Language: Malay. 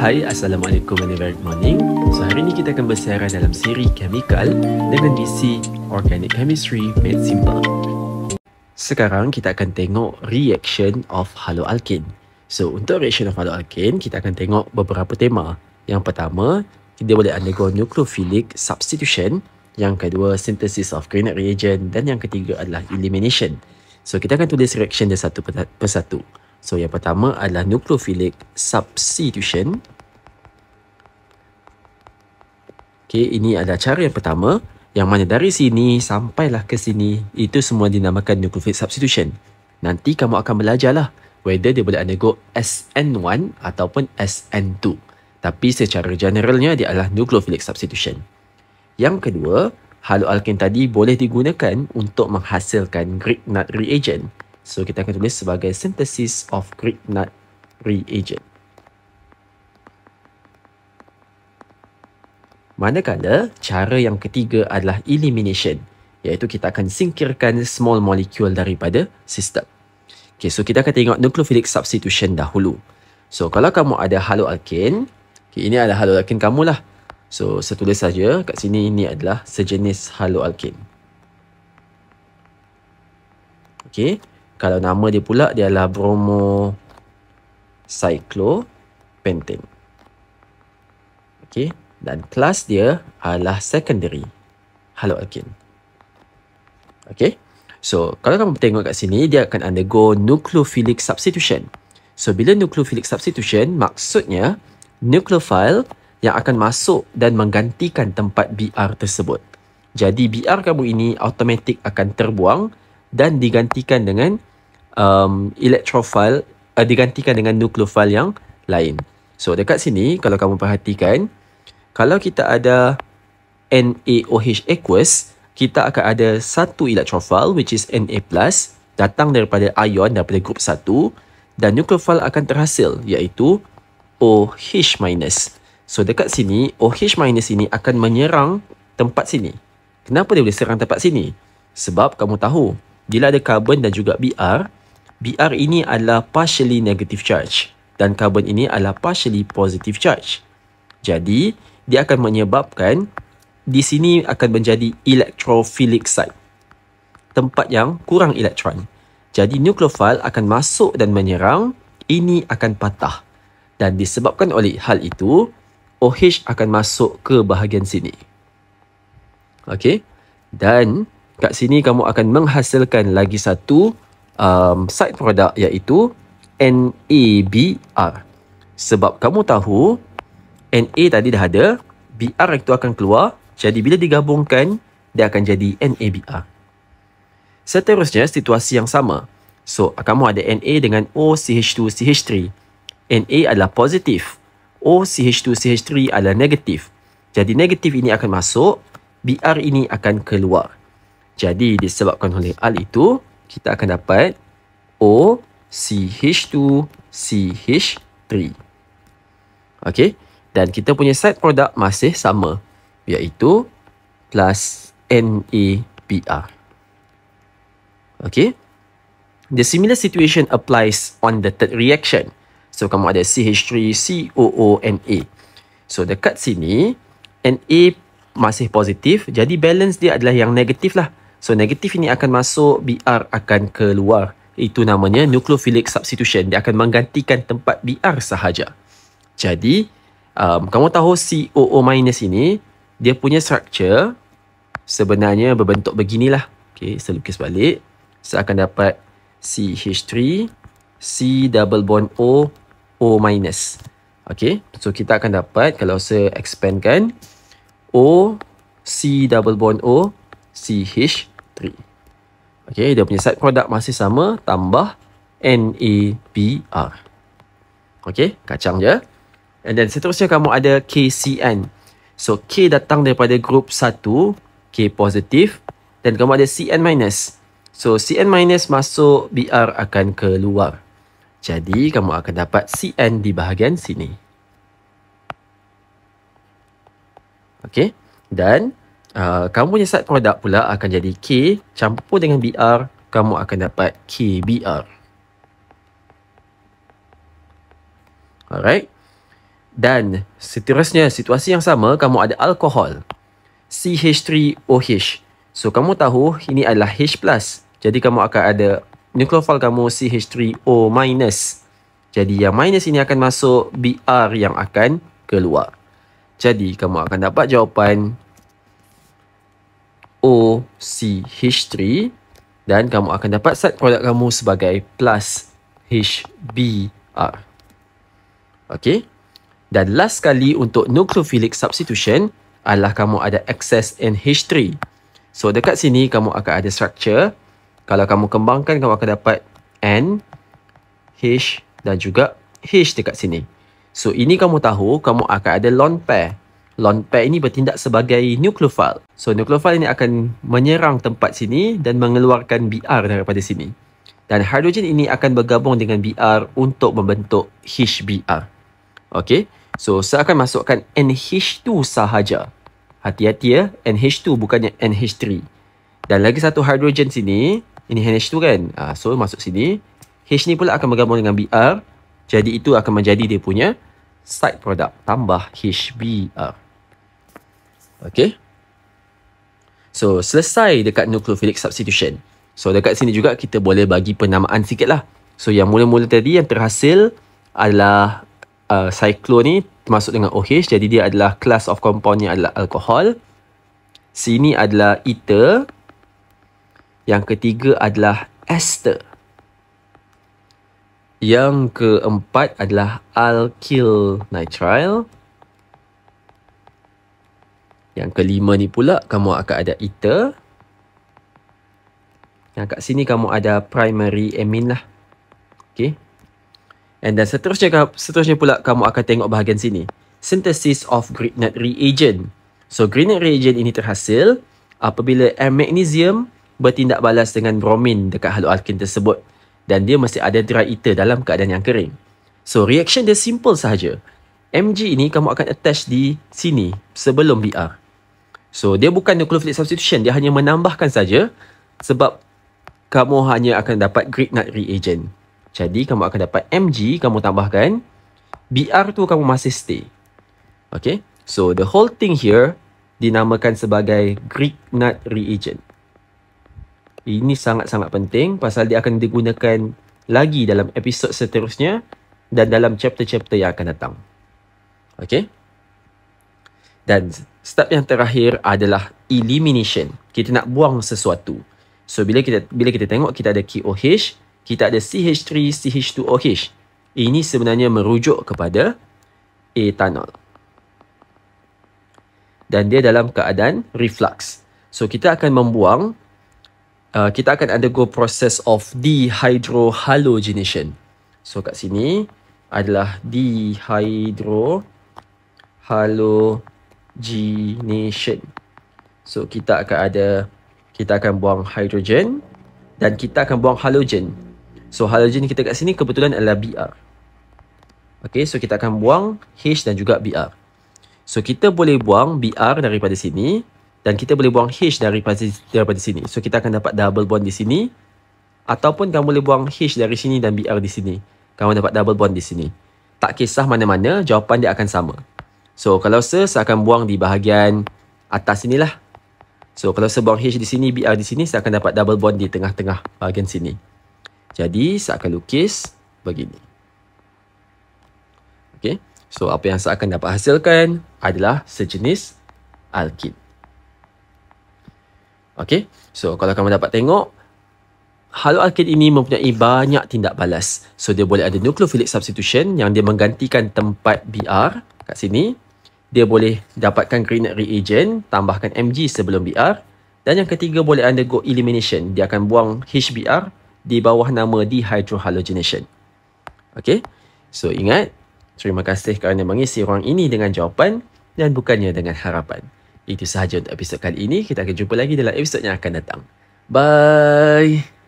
Hai, Assalamualaikum and a very morning. So, hari ini kita akan bersiara dalam siri Chemical dengan DC Organic Chemistry Made Simple. Sekarang, kita akan tengok reaction of haloalkin. So, untuk reaction of haloalkin kita akan tengok beberapa tema. Yang pertama, dia boleh undergo nucleophilic substitution. Yang kedua, synthesis of granite reagent. Dan yang ketiga adalah elimination. So, kita akan tulis reaction dia satu persatu. So yang pertama adalah nucleophilic substitution. Okey, ini adalah cara yang pertama yang mana dari sini sampailah ke sini itu semua dinamakan nucleophilic substitution. Nanti kamu akan belajarlah whether dia boleh undergo SN1 ataupun SN2. Tapi secara generalnya dia adalah nucleophilic substitution. Yang kedua, haloalkan tadi boleh digunakan untuk menghasilkan Grignard reagent. So kita akan tulis sebagai synthesis of Greek nut reagent. Manakala cara yang ketiga adalah elimination iaitu kita akan singkirkan small molecule daripada sistem. Okay, so kita akan tengok nucleophilic substitution dahulu. So kalau kamu ada haloalkane, okay, ini adalah haloalkane kamu lah. So saya tulis saja kat sini ini adalah sejenis haloalkane. Okay, kalau nama dia pula dia adalah Bromo Cyclo Okey, dan kelas dia adalah secondary haloalkin, Okey. So, kalau kamu tengok kat sini dia akan undergo nucleophilic substitution. So, bila nucleophilic substitution maksudnya nucleophile yang akan masuk dan menggantikan tempat BR tersebut. Jadi BR kamu ini automatik akan terbuang dan digantikan dengan um, electrophile uh, digantikan dengan nucleophile yang lain. So dekat sini kalau kamu perhatikan, kalau kita ada NaOH aqueous, kita akan ada satu electrophile which is Na+, datang daripada ion daripada grup satu, dan nucleophile akan terhasil iaitu OH-. So dekat sini OH- ini akan menyerang tempat sini. Kenapa dia boleh serang tempat sini? Sebab kamu tahu, bila ada karbon dan juga Br, Br ini adalah partially negative charge dan karbon ini adalah partially positive charge. Jadi, dia akan menyebabkan di sini akan menjadi electrophilic site. Tempat yang kurang elektron. Jadi, nukleofil akan masuk dan menyerang. Ini akan patah. Dan disebabkan oleh hal itu, OH akan masuk ke bahagian sini. Okey. Dan kat sini kamu akan menghasilkan lagi satu um, side product iaitu NABR. Sebab kamu tahu NA tadi dah ada, BR itu akan keluar. Jadi bila digabungkan, dia akan jadi NABR. Seterusnya, situasi yang sama. So, kamu ada NA dengan OCH2CH3. NA adalah positif. OCH2CH3 adalah negatif. Jadi negatif ini akan masuk, BR ini akan keluar. Jadi disebabkan oleh al itu, kita akan dapat OCH2CH3. Okey, dan kita punya side product masih sama iaitu plus NaBr. Okey. The similar situation applies on the third reaction. So kamu ada CH3COONa. So dekat sini Na masih positif, jadi balance dia adalah yang negatif lah. So negatif ini akan masuk, BR akan keluar. Itu namanya nucleophilic substitution. Dia akan menggantikan tempat BR sahaja. Jadi, um, kamu tahu COO- ini, dia punya structure sebenarnya berbentuk beginilah. Okay, saya lukis balik. Saya akan dapat CH3, C double bond O, O minus. Okay, so kita akan dapat kalau saya expandkan O, C double bond O, CH battery. Okay, dia punya side product masih sama, tambah NAPR. Okey, kacang je. And then seterusnya kamu ada KCN. So, K datang daripada grup 1, K positif. Dan kamu ada CN minus. So, CN minus masuk, BR akan keluar. Jadi, kamu akan dapat CN di bahagian sini. Okey, dan... Uh, kamu punya side product pula akan jadi K campur dengan BR, kamu akan dapat KBR. Alright. Dan seterusnya, situasi yang sama, kamu ada alkohol. CH3OH. So, kamu tahu ini adalah H+. Jadi, kamu akan ada nukleofil kamu CH3O-. Jadi, yang minus ini akan masuk BR yang akan keluar. Jadi, kamu akan dapat jawapan OCH3 dan kamu akan dapat set produk kamu sebagai plus HBR. Okey. Dan last sekali untuk nucleophilic substitution adalah kamu ada excess h 3 So dekat sini kamu akan ada structure. Kalau kamu kembangkan kamu akan dapat N, H dan juga H dekat sini. So ini kamu tahu kamu akan ada lone pair. Launchpad ini bertindak sebagai nukleofil, So nukleofil ini akan menyerang tempat sini dan mengeluarkan BR daripada sini. Dan hidrogen ini akan bergabung dengan BR untuk membentuk HBR. Okay. So saya akan masukkan NH2 sahaja. Hati-hati ya. NH2 bukannya NH3. Dan lagi satu hidrogen sini. Ini NH2 kan. Ah, so masuk sini. H ni pula akan bergabung dengan BR. Jadi itu akan menjadi dia punya side product. Tambah HBR. Okay. So, selesai dekat nucleophilic substitution. So, dekat sini juga kita boleh bagi penamaan sikit lah. So, yang mula-mula tadi yang terhasil adalah uh, cyclone ni termasuk dengan OH. Jadi, dia adalah class of compound ni adalah alkohol. Sini adalah ether. Yang ketiga adalah ester. Yang keempat adalah alkyl nitrile. Yang kelima ni pula, kamu akan ada ether. Yang kat sini kamu ada primary amine lah. Okay. And then seterusnya, seterusnya pula, kamu akan tengok bahagian sini. Synthesis of grignard reagent. So, grignard reagent ini terhasil apabila air magnesium bertindak balas dengan bromin dekat halu alkin tersebut. Dan dia masih ada dry ether dalam keadaan yang kering. So, reaction dia simple sahaja. Mg ini kamu akan attach di sini sebelum BR. So dia bukan nucleophilic substitution, dia hanya menambahkan saja sebab kamu hanya akan dapat grignard reagent. Jadi kamu akan dapat MG kamu tambahkan BR tu kamu masih stay. Okay? So the whole thing here dinamakan sebagai grignard reagent. Ini sangat-sangat penting pasal dia akan digunakan lagi dalam episod seterusnya dan dalam chapter-chapter yang akan datang. Okay? Dan step yang terakhir adalah elimination. Kita nak buang sesuatu. So bila kita bila kita tengok kita ada KOH, kita ada CH3, CH2OH. Ini sebenarnya merujuk kepada etanol. Dan dia dalam keadaan reflux. So kita akan membuang uh, kita akan undergo process of dehydrohalogenation. So kat sini adalah dehydrohalogenation. G So kita akan ada kita akan buang hydrogen dan kita akan buang halogen. So halogen kita kat sini kebetulan adalah Br. Okay, so kita akan buang H dan juga Br. So kita boleh buang Br daripada sini dan kita boleh buang H daripada daripada sini. So kita akan dapat double bond di sini ataupun kamu boleh buang H dari sini dan Br di sini. Kamu dapat double bond di sini. Tak kisah mana-mana, jawapan dia akan sama. So kalau se, saya akan buang di bahagian atas lah. So kalau saya buang H di sini, BR ah, di sini, saya akan dapat double bond di tengah-tengah bahagian sini. Jadi saya akan lukis begini. Okay. So apa yang saya akan dapat hasilkan adalah sejenis alkin. Okay. So kalau kamu dapat tengok, Halo alkid ini mempunyai banyak tindak balas. So dia boleh ada nucleophilic substitution yang dia menggantikan tempat BR kat sini dia boleh dapatkan green Reagent, tambahkan MG sebelum BR. Dan yang ketiga boleh undergo elimination. Dia akan buang HBR di bawah nama dehydrohalogenation. Okay. So ingat, terima kasih kerana mengisi ruang ini dengan jawapan dan bukannya dengan harapan. Itu sahaja untuk episod kali ini. Kita akan jumpa lagi dalam episod yang akan datang. Bye.